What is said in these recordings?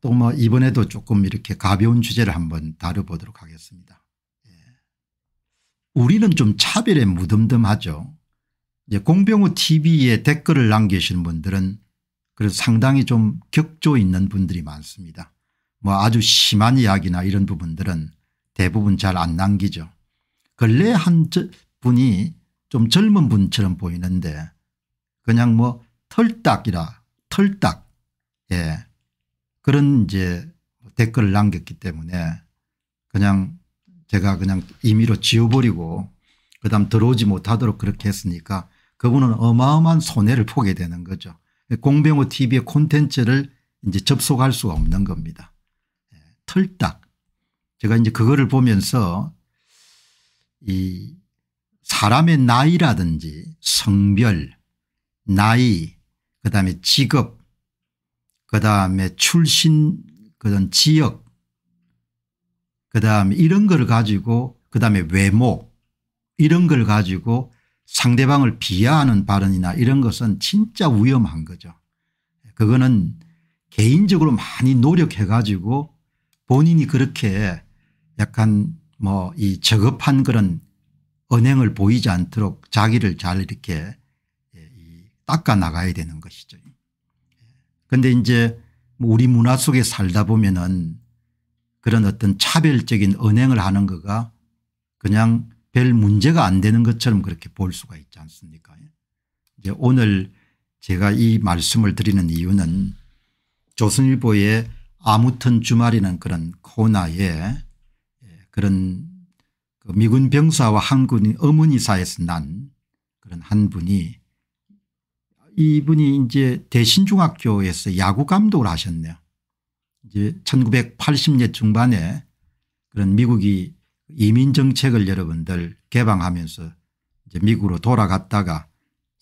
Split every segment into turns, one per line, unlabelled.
또 뭐 이번에도 조금 이렇게 가벼운 주제를 한번 다뤄보도록 하겠습니다. 예. 우리는 좀 차별에 무덤덤하죠. 이제 공병호 tv에 댓글을 남기시는 분들은 그래서 상당히 좀 격조 있는 분들이 많습니다. 뭐 아주 심한 이야기나 이런 부분들은 대부분 잘 안 남기죠. 근래 한 분이 좀 젊은 분처럼 보이는데 그냥 뭐 털딱이라 털딱 예 그런 이제 댓글을 남겼기 때문에 그냥 제가 그냥 임의로 지워버리고 그다음 들어오지 못하도록 그렇게 했으니까 그분은 어마어마한 손해를 보게 되는 거죠. 공병호 tv의 콘텐츠를 이제 접속할 수가 없는 겁니다. 예, 털딱. 제가 이제 그거를 보면서 이 사람의 나이라든지 성별, 나이, 그다음에 직업 그다음에 출신 그런 지역 그다음에 이런 걸 가지고 그다음에 외모 이런 걸 가지고 상대방을 비하하는 발언이나 이런 것은 진짜 위험한 거죠. 그거는 개인적으로 많이 노력해 가지고 본인이 그렇게 약간 뭐 이 저급한 그런 언행을 보이지 않도록 자기를 잘 이렇게 예, 닦아 나가야 되는 것이죠. 그런데 이제 뭐 우리 문화 속에 살다 보면은 그런 어떤 차별적인 언행을 하는 거가 그냥 별 문제가 안 되는 것처럼 그렇게 볼 수가 있지 않습니까 이제 오늘 제가 이 말씀을 드리는 이유는 조선일보의 아무튼 주말이라는 그런 코너에 예, 그런 그 미군 병사와 한군 어머니사에서 난 그런 한 분이 이분이 이제 대신중학교에서 야구 감독을 하셨네요. 이제 1980년 중반에 그런 미국이 이민 정책을 여러분들 개방하면서 이제 미국으로 돌아갔다가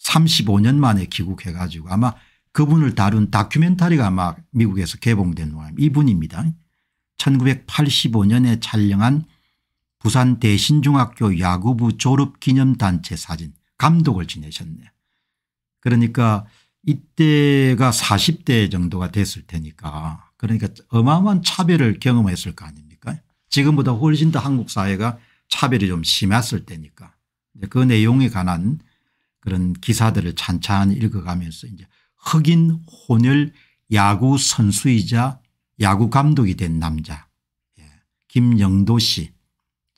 35년 만에 귀국해 가지고 아마 그분을 다룬 다큐멘터리가 아마 미국에서 개봉된 모양입니다. 이분입니다. 1985년에 촬영한 부산 대신중학교 야구부 졸업기념단체 사진 감독을 지내셨네요. 그러니까 이때가 40대 정도가 됐을 테니까 그러니까 어마어마한 차별을 경험했을 거 아닙니까 지금보다 훨씬 더 한국 사회가 차별이 좀 심했을 때니까 그 내용에 관한 그런 기사들을 찬찬히 읽어가면서 이제 흑인 혼혈 야구 선수이자 야구 감독이 된 남자 예. 김영도 씨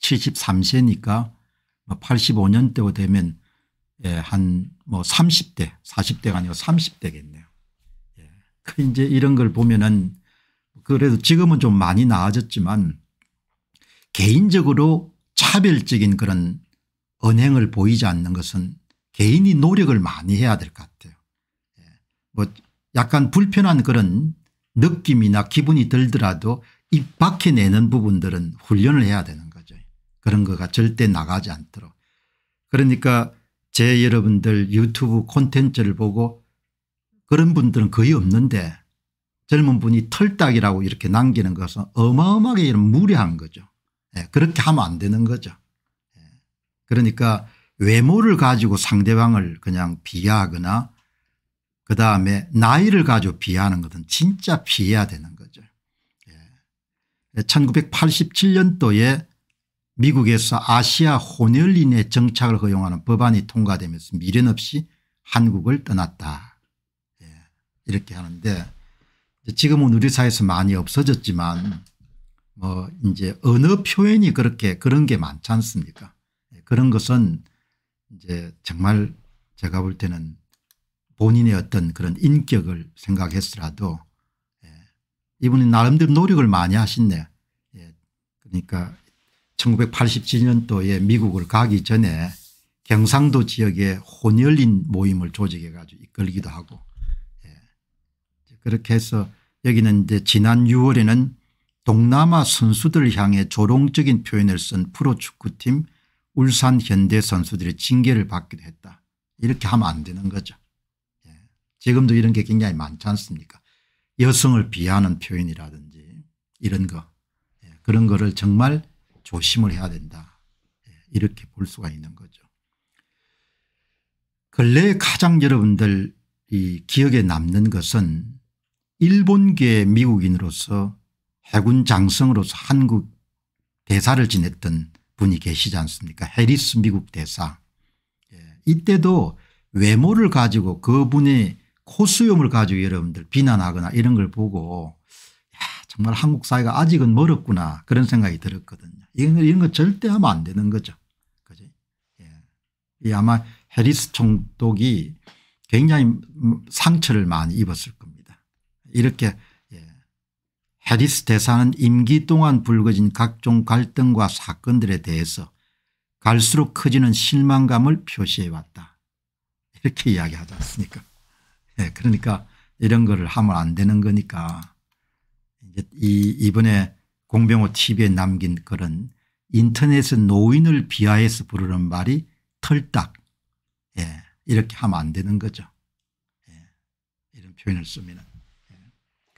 73세니까 85년대가 뭐 되면 예, 한 뭐 30대 40대가 아니고 30대겠네요. 예. 그 이제 이런 걸 보면은 그래도 지금은 좀 많이 나아졌지만 개인적으로 차별적인 그런 언행을 보이지 않는 것은 개인이 노력을 많이 해야 될 것 같아요. 예. 뭐 약간 불편한 그런 느낌이나 기분이 들더라도 입 밖에 내는 부분들은 훈련을 해야 되는 거죠. 그런 거가 절대 나가지 않도록. 그러니까 제 여러분들 유튜브 콘텐츠를 보고 그런 분들은 거의 없는데 젊은 분이 털딱이라고 이렇게 남기는 것은 어마어마하게 무례한 거죠. 예, 그렇게 하면 안 되는 거죠. 예, 그러니까 외모를 가지고 상대방을 그냥 비하하거나 그다음에 나이를 가지고 비하하는 것은 진짜 피해야 되는 거죠. 예. 1987년도에 미국에서 아시아 혼혈린의 정착을 허용하는 법안이 통과되면서 미련 없이 한국을 떠났다 예, 이렇게 하는데 지금은 우리 사회에서 많이 없어졌지만 뭐 이제 언어 표현이 그렇게 그런 게 많지 않습니까 예, 그런 것은 이제 정말 제가 볼 때는 본인의 어떤 그런 인격을 생각했으라도 예, 이분이 나름대로 노력을 많이 하신네 예, 그러니까 1987년도에 미국을 가기 전에 경상도 지역에 혼혈인 모임을 조직해 가지고 이끌기도 하고 예. 그렇게 해서 여기는 이제 지난 6월에는 동남아 선수들 향해 조롱적인 표현을 쓴 프로축구팀 울산 현대 선수들의 징계를 받기도 했다. 이렇게 하면 안 되는 거죠. 예. 지금도 이런 게 굉장히 많지 않습니까 여성을 비하하는 표현이라든지 이런 거 예. 그런 거를 정말 조심을 해야 된다. 예, 이렇게 볼 수가 있는 거죠. 근래 가장 여러분들 이 기억에 남는 것은 일본계 미국인으로서 해군 장성으로서 한국 대사를 지냈던 분이 계시지 않습니까 해리스 미국 대사 예, 이때도 외모를 가지고 그분의 코수염을 가지고 여러분들 비난하거나 이런 걸 보고 정말 한국 사회가 아직은 멀었구나 그런 생각이 들었거든요. 이런, 이런 거 절대 하면 안 되는 거죠. 그죠? 예. 이 아마 해리스 총독이 굉장히 음, 상처를 많이 입었을 겁니다. 이렇게 예. 해리스 대사는 임기 동안 불거진 각종 갈등과 사건들에 대해서 갈수록 커지는 실망감을 표시해 왔다. 이렇게 이야기하지 않습니까? 예. 그러니까 이런 거를 하면 안 되는 거니까 이 이번에 공병호 tv에 남긴 글은 인터넷에 노인을 비하해서 부르는 말이 털딱 예. 이렇게 하면 안 되는 거죠. 예. 이런 표현을 쓰면